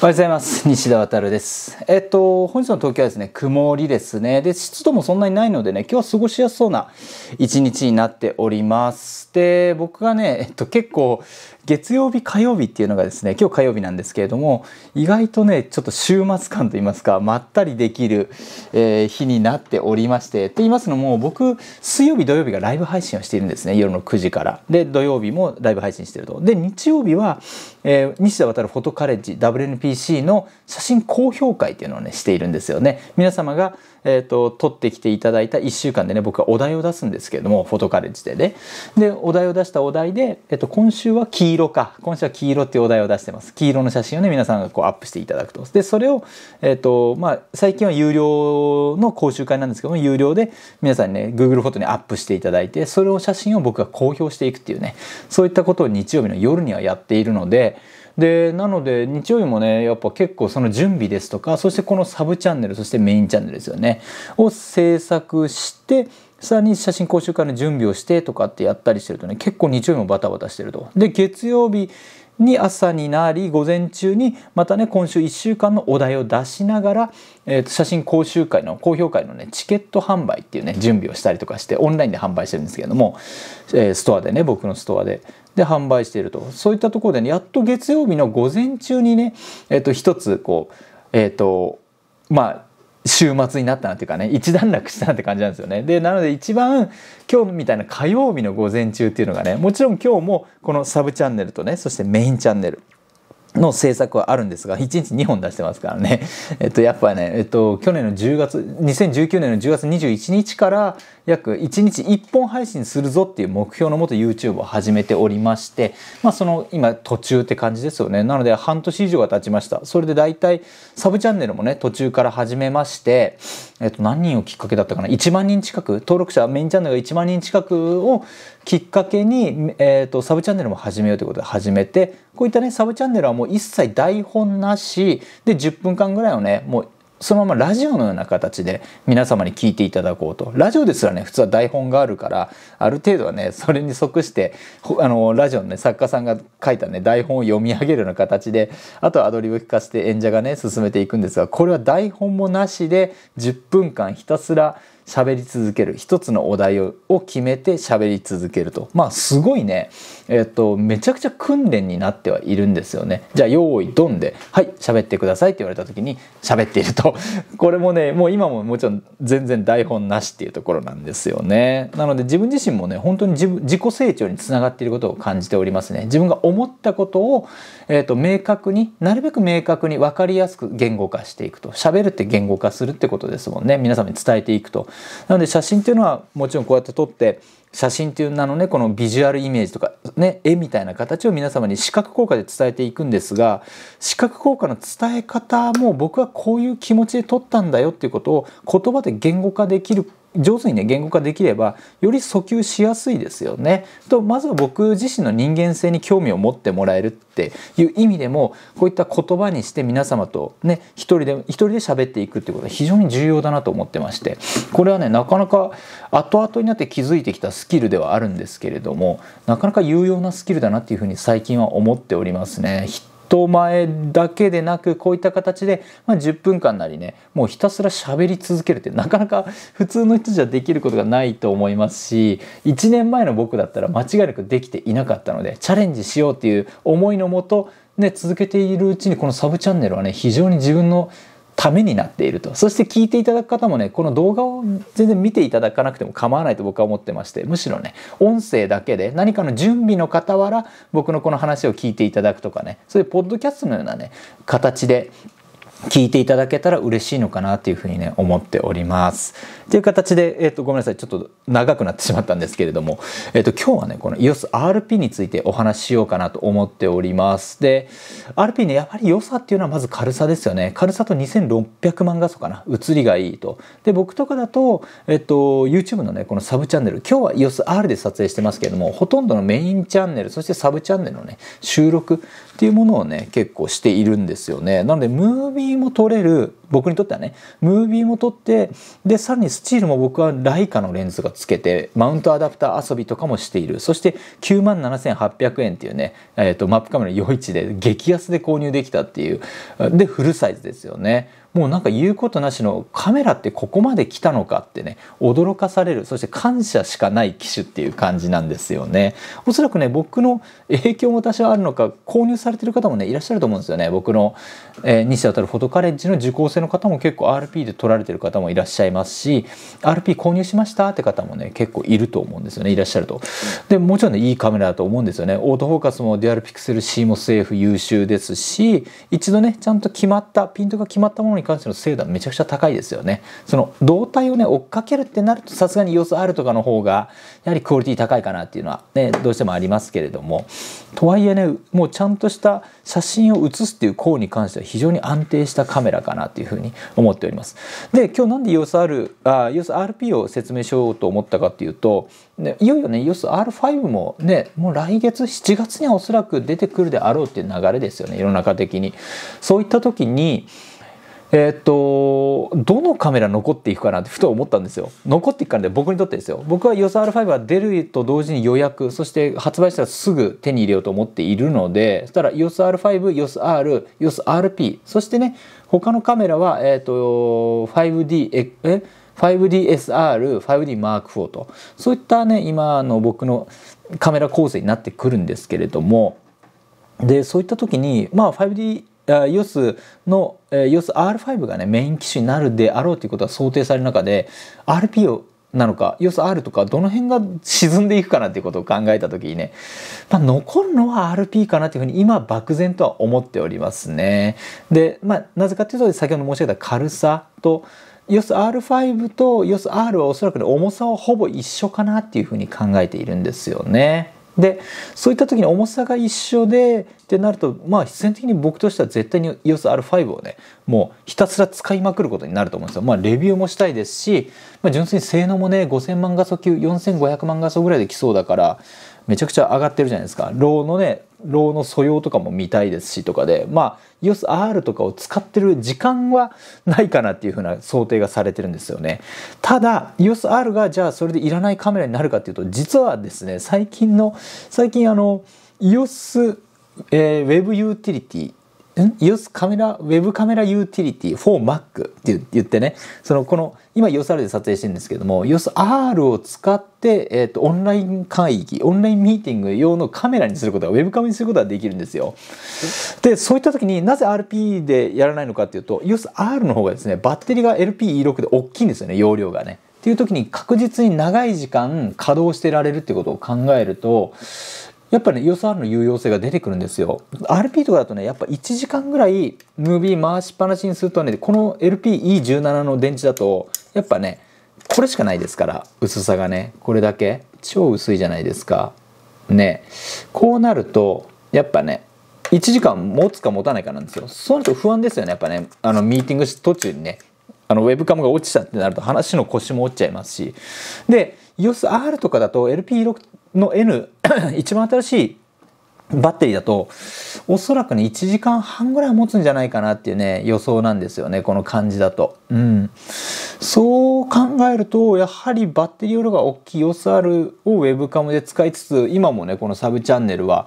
おはようございます西田渉ですえっと本日の東京はですね曇りですねで湿度もそんなにないのでね今日は過ごしやすそうな一日になっておりますで僕がねえっと結構月曜日火曜日っていうのがですね今日火曜日なんですけれども意外とねちょっと週末感といいますかまったりできる、えー、日になっておりましてと言いますのも僕水曜日土曜日がライブ配信をしているんですね夜の9時からで土曜日もライブ配信してるとで日曜日は、えー、西田渡るフォトカレッジ WNPC の写真高評会っていうのをねしているんですよね皆様が、えーと、取ってきていただいた1週間でね僕はお題を出すんですけれどもフォトカレッジでねでお題を出したお題で、えーと、と今週は黄色か今週は黄色っていうお題を出してます黄色の写真をね皆さんがこうアップしていただくとでそれを、えーとまあ、最近は有料の講習会なんですけども有料で皆さんにね Google フォトにアップしていただいてそれを写真を僕が公表していくっていうねそういったことを日曜日の夜にはやっているのででなので日曜日もねやっぱ結構その準備ですとかそしてこのサブチャンネルそしてメインチャンネルですよねを制作してさらに写真講習会の準備をしてとかってやったりしてるとね結構日曜日もバタバタしてると。で月曜日に朝になり午前中にまたね今週1週間のお題を出しながら、えー、と写真講習会の高評会のねチケット販売っていうね準備をしたりとかしてオンラインで販売してるんですけども、えー、ストアでね僕のストアでで販売しているとそういったところでねやっと月曜日の午前中にねえっ、ー、と一つこうえっ、ー、とまあ週末になったなっていうかね一段落したなって感じなんですよねでなので一番今日みたいな火曜日の午前中っていうのがねもちろん今日もこのサブチャンネルとねそしてメインチャンネルの制作はあるんですが、1日2本出してますからね。えっと、やっぱね、えっと、去年の10月、2019年の10月21日から、約1日1本配信するぞっていう目標のもと YouTube を始めておりまして、まあ、その、今、途中って感じですよね。なので、半年以上が経ちました。それで大体、サブチャンネルもね、途中から始めまして、えっと、何人をきっかけだったかな ?1 万人近く、登録者、メインチャンネルが1万人近くをきっかけに、えっと、サブチャンネルも始めようということで始めて、こういったね、サブチャンネルはもうもう一切台本なしで10分間ぐらいをねもうそのままラジオのような形で皆様に聞いていただこうとラジオですらね普通は台本があるからある程度はねそれに即してあのラジオのね作家さんが書いたね台本を読み上げるような形であとはアドリブ聞かせて演者がね進めていくんですがこれは台本もなしで10分間ひたすら喋り続ける一つのお題を決めて喋り続けるとまあすごいねえっ、とめちゃくちゃ訓練になってはいるんですよねじゃあ用意ドンで「はい喋ってください」って言われた時に喋っていると これもねもう今ももちろん全然台本なしっていうところなんですよねなので自分自身もね本当に自分自己成長につながっていることを感じておりますね自分が思ったことを、えーと明確になるべく明確に分かりやすく言語化していくと喋るって言語化するってことですもんね皆様に伝えていくとなので写真っていうのはもちろんこうやって撮って写真っていう名のねこのビジュアルイメージとかね絵みたいな形を皆様に視覚効果で伝えていくんですが視覚効果の伝え方も僕はこういう気持ちで撮ったんだよっていうことを言葉で言語化できる上手にね言語化できればより訴求しやすいですよね。とまずは僕自身の人間性に興味を持ってもらえるっていう意味でもこういった言葉にして皆様とね一人で一人で喋っていくっていうことは非常に重要だなと思ってましてこれはねなかなか後々になって気づいてきたスキルではあるんですけれどもなかなか有用なスキルだなっていうふうに最近は思っておりますね。人前だけでなくこういった形で、まあ、10分間なりねもうひたすら喋り続けるってなかなか普通の人じゃできることがないと思いますし1年前の僕だったら間違いなくできていなかったのでチャレンジしようっていう思いのもと、ね、続けているうちにこのサブチャンネルはね非常に自分のためになっているとそして聞いていただく方もねこの動画を全然見ていただかなくても構わないと僕は思ってましてむしろね音声だけで何かの準備の傍ら僕のこの話を聞いていただくとかねそういうポッドキャストのようなね形で聞いていただけたら嬉しいのかなというふうにね思っております。という形で、えーと、ごめんなさいちょっと長くなってしまったんですけれども、えーと、今日はねこの EOSRP についてお話ししようかなと思っております。で RP ねやっぱり良さっていうのはまず軽さですよね軽さと2600万画素かな映りがいいと。で僕とかだと,、えーと、と YouTube のねこのサブチャンネル今日は EOSR で撮影してますけれどもほとんどのメインチャンネルそしてサブチャンネルのね収録っていうものをね結構しているんですよねなのでムービーも撮れる僕にとってはねムービーも撮ってでさらにスチールも僕はライカのレンズがつけてマウントアダプター遊びとかもしているそして9 7800円っていうね、えーと、とマップカメラ余市で激安で購入できたっていうでフルサイズですよねもうなんか言うことなしのカメラってここまで来たのかってね驚かされるそして感謝しかない機種っていう感じなんですよねおそらくね僕の影響も多少あるのか購入されてる方もねいらっしゃると思うんですよね僕の、えー、西当たるフォトカレッジの受講生の方も結構 RP で取られてる方もいらっしゃいますし RP 購入しましたって方もね結構いると思うんですよねいらっしゃるとでもちろんねいいカメラだと思うんですよねオートフォーカスもデュアルピクセル CMOSF 優秀ですし一度ねちゃんと決まったピントが決まったものに関しての精度はめちゃくちゃ高いですよね。その胴体をね追っかけるってなるとさすがに様子あるとかの方がやはりクオリティ高いかなっていうのはねどうしてもありますけれどもとはいえねもうちゃんとした写真を写すっていう項に関しては非常に安定したカメラかなっていうふうに思っております。で今日なんで様子あるあ o s RP を説明しようと思ったかっていうといよいよね EOSR5 もねもう来月7月にはおそらく出てくるであろうっていう流れですよね世の中的に。そういった時にえっ、ー、と、どのカメラ残っていくかなってふと思ったんですよ。残っていくからで僕にとってですよ。僕は YOSR5 は出ると同時に予約、そして発売したらすぐ手に入れようと思っているので、そしたら YOSR5、YOSR、YOSRP、そしてね、他のカメラは、えっ、ー、と、5D、え 5DSR、5DM4 と、そういったね、今の僕のカメラ構成になってくるんですけれども、でそういった時にまあ 5D EOS の EOSR5 がねメイン機種になるであろうということは想定される中で RP をなのか EOSR とかどの辺が沈んでいくかなっていうことを考えた時にね、まあ、残るのは RP かなというふうに今漠然とは思っておりますね。で、まあ、なぜかというと先ほど申し上げた軽さと EOSR5 と EOSR はおそらく、ね、重さはほぼ一緒かなっていうふうに考えているんですよね。でそういった時に重さが一緒でってなるとまあ必然的に僕としては絶対に EOSR5 をねもうひたすら使いまくることになると思うんですよ。まあレビューもしたいですし、まあ、純粋に性能もね5000万画素級4500万画素ぐらいできそうだからめちゃくちゃ上がってるじゃないですか。ローのね労の素養とかも見たいですしとかでまあ EOSR とかを使ってる時間はないかなっていうふうな想定がされてるんですよねただ EOSR がじゃあそれでいらないカメラになるかっていうと実はですね最近の最近あの EOS、えー、ウェブユーティリティユースカメラ、ウェブカメラユーティリティ for Mac って言ってね、そのこの、今 YOSR で撮影してるんですけども、YOSR を使って、えっ、ー、と、オンライン会議、オンラインミーティング用のカメラにすることが、ウェブカメラにすることができるんですよ。で、そういった時になぜ RP でやらないのかっていうと、YOSR の方がですね、バッテリーが LPE6 で大きいんですよね、容量がね。っていう時に確実に長い時間稼働してられるってことを考えると、やっぱね予算の有用性が出てくるんですよ RP とかだとねやっぱ1時間ぐらいムービー回しっぱなしにするとねこの LPE17 の電池だとやっぱねこれしかないですから薄さがねこれだけ超薄いじゃないですかねこうなるとやっぱね1時間持つか持たないかなんですよそうなると不安ですよねやっぱねあのミーティングし途中にねあのウェブカムが落ちたってなると話の腰も落ちちゃいますしで EOSR とかだと LP6 の N 一番新しいバッテリーだとおそらくね1時間半ぐらい持つんじゃないかなっていうね予想なんですよねこの感じだと。うん、そう考えるとやはりバッテリー容量が大きい EOSR を Webcam で使いつつ今もねこのサブチャンネルは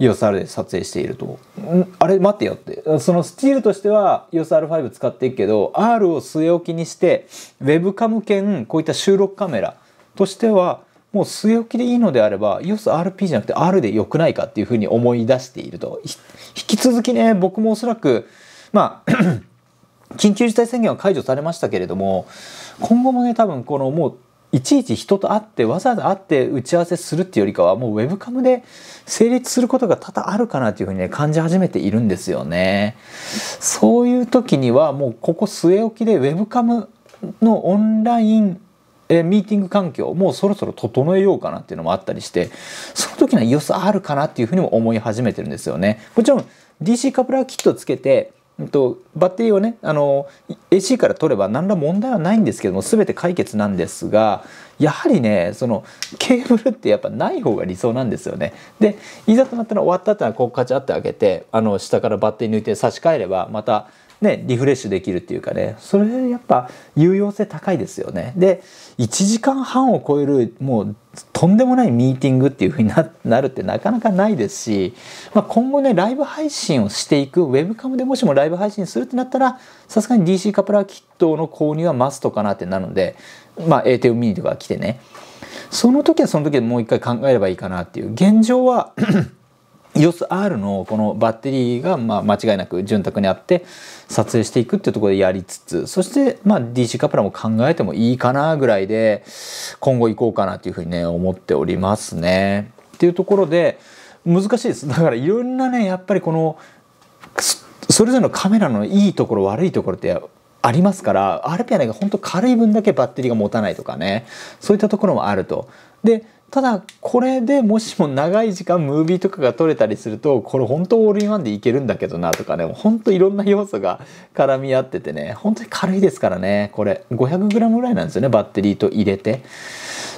EOSR で撮影していると。んあれ待ってよって。そのスチールとしては EOSR5 使っていくけど R を据え置きにして Webcam 兼こういった収録カメラとしてはもう据え置きでいいのであれば EOSRP じゃなくて R で良くないかっていうふうに思い出していると引き続きね僕もおそらくまあ 緊急事態宣言は解除されましたけれども今後もね多分このもういちいち人と会ってわざわざ会って打ち合わせするっていうよりかはもうウェブカムで成立することが多々あるかなというふうにね感じ始めているんですよね。そういう時にはもうここ据え置きでウェブカムのオンラインえミーティング環境もうそろそろ整えようかなっていうのもあったりしてその時の良さあるかなっていうふうにも思い始めてるんですよね。もちろん DC カプラーキットつけてとバッテリーをねあの AC から取れば何ら問題はないんですけども全て解決なんですがやはりねそのケーブルってやっぱない方が理想なんですよね。でいざとなったら終わったってのはこうカチャって開けてあの下からバッテリー抜いて差し替えればまたね、リフレッシュできるっていうかねそれやっぱ有用性高いですよね。で1時間半を超えるもうとんでもないミーティングっていうふうになるってなかなかないですし、まあ、今後ねライブ配信をしていくウェブカムでもしもライブ配信するってなったらさすがに DC カプラーキットの購入はマストかなってなるので、まあ、a t m ミニとか来てねその時はその時でもう一回考えればいいかなっていう現状は EOSR のこのバッテリーがまあ間違いなく潤沢にあって撮影していくっていうところでやりつつそしてまあ DC カプラも考えてもいいかなぐらいで今後行こうかなというふうにね思っておりますね。っていうところで難しいですだからいろんなねやっぱりこのそれぞれのカメラのいいところ悪いところってありますから r ア i が本当軽い分だけバッテリーが持たないとかねそういったところもあると。でただこれでもしも長い時間ムービーとかが撮れたりするとこれ本当オールインワンでいけるんだけどなとかねほんといろんな要素が 絡み合っててね本当に軽いですからねこれ 500g ぐらいなんですよねバッテリーと入れて。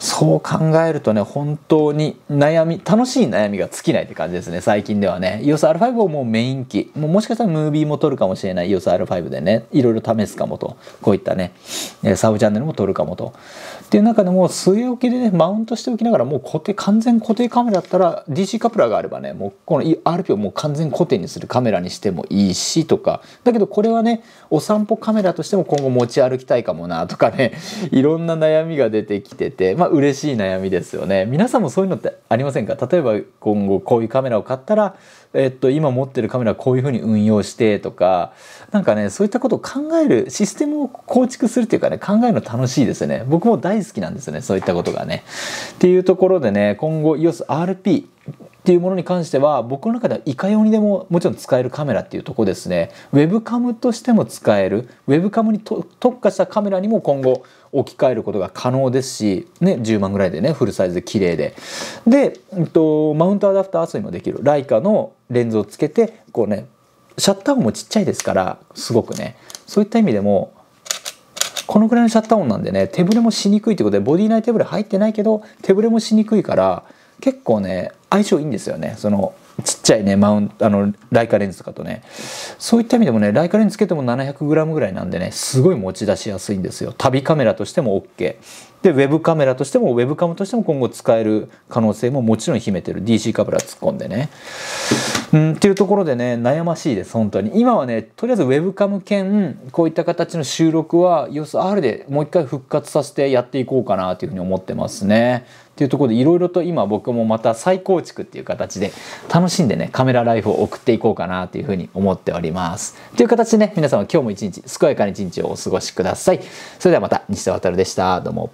そう考えるとね本当に悩み楽しい悩みが尽きないって感じですね最近ではね EOSR5 をもうメイン機ももしかしたらムービーも撮るかもしれない EOSR5 でねいろいろ試すかもとこういったねサブチャンネルも撮るかもとっていう中でもう据え置きでねマウントしておきながらもう固定完全固定カメラだったら DC カプラーがあればねもうこの RP をもう完全固定にするカメラにしてもいいしとかだけどこれはねお散歩カメラとしても今後持ち歩きたいかもなとかねいろんな悩みが出てきててまあ嬉しい悩みですよね皆さんもそういうのってありませんか例えば今後こういうカメラを買ったら、えっと、今持ってるカメラこういうふうに運用してとか何かねそういったことを考えるシステムを構築するっていうかね考えるの楽しいですよね僕も大好きなんですよねそういったことがね。っていうところでね今後 EOSRP っていうものに関しては僕の中ではいかようにでももちろん使えるカメラっていうとこですねウェブカムとしても使えるウェブカムに特化したカメラにも今後置き換えることが可能ですし、ね、10万ぐらいでねフルサイズで綺麗でで、えっと、マウントアダプター遊びもできるライカのレンズをつけてこうねシャッター音もちっちゃいですからすごくねそういった意味でもこのぐらいのシャッター音なんでね手ぶれもしにくいってことでボディ内手ぶれ入ってないけど手ぶれもしにくいから結構ね相性いいんですよねそのちっちゃいねマウンあのライカレンズとかとねそういった意味でもねライカレンズつけても 700g ぐらいなんでねすごい持ち出しやすいんですよ旅カメラとしても OK でウェブカメラとしてもウェブカムとしても今後使える可能性ももちろん秘めてる DC カメラ突っ込んでねうんっていうところでね悩ましいです本当に今はねとりあえずウェブカム兼こういった形の収録は USR でもう一回復活させてやっていこうかなというふうに思ってますねっていうところでいろいろと今僕もまた再構築っていう形で楽しんでねカメラライフを送っていこうかなというふうに思っておりますという形でね皆様今日も一日健やかに一日をお過ごしくださいそれではまた西田渡でしたどうも